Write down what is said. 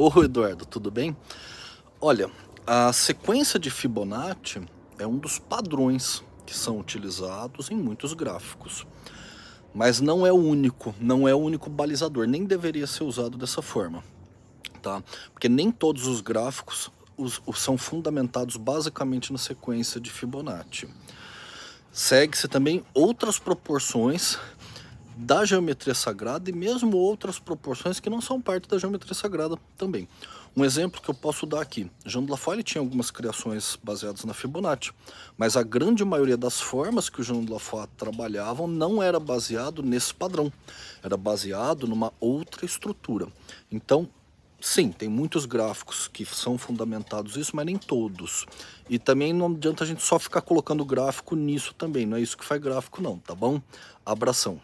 Ô Eduardo, tudo bem? Olha, a sequência de Fibonacci é um dos padrões que são utilizados em muitos gráficos. Mas não é o único, não é o único balizador, nem deveria ser usado dessa forma, tá? Porque nem todos os gráficos os, os são fundamentados basicamente na sequência de Fibonacci. Segue-se também outras proporções da geometria sagrada e mesmo outras proporções que não são parte da geometria sagrada também. Um exemplo que eu posso dar aqui, Jean Delafolle tinha algumas criações baseadas na Fibonacci, mas a grande maioria das formas que o Jean Delafolle trabalhava não era baseado nesse padrão, era baseado numa outra estrutura. Então, sim, tem muitos gráficos que são fundamentados isso, mas nem todos. E também não adianta a gente só ficar colocando gráfico nisso também, não é isso que faz gráfico não, tá bom? Abração.